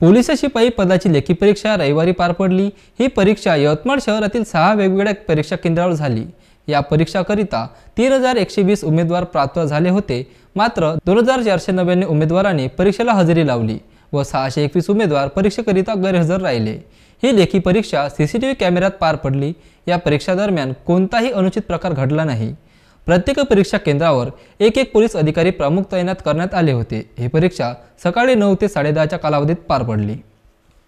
police शिपाई पदाची लेखी परीक्षा रविवारी पार पडली ही परीक्षा यवतमाळ शहरातील सहा वेगवेगळ्या परीक्षा केंद्रावर झाली या परीक्षाकरिता तीन हजार एकशे वीस उमेदवार प्राप्त झाले होते मात्र दोन हजार चारशे नव्याण्णव उमेदवारांनी परीक्षेला हजेरी लावली व सहाशे एकवीस उमेदवार परीक्षेकरिता गैरहजर राहिले ही लेखी परीक्षा सी सी टी व्ही कॅमेऱ्यात पार पडली या परीक्षादरम्यान कोणताही अनुचित प्रकार घडला नाही प्रत्येक परीक्षा केंद्रावर एक एक पोलीस अधिकारी प्रमुख तैनात करण्यात आले होते ही परीक्षा सकाळी नऊ ते साडेदहाच्या कालावधीत पार पडली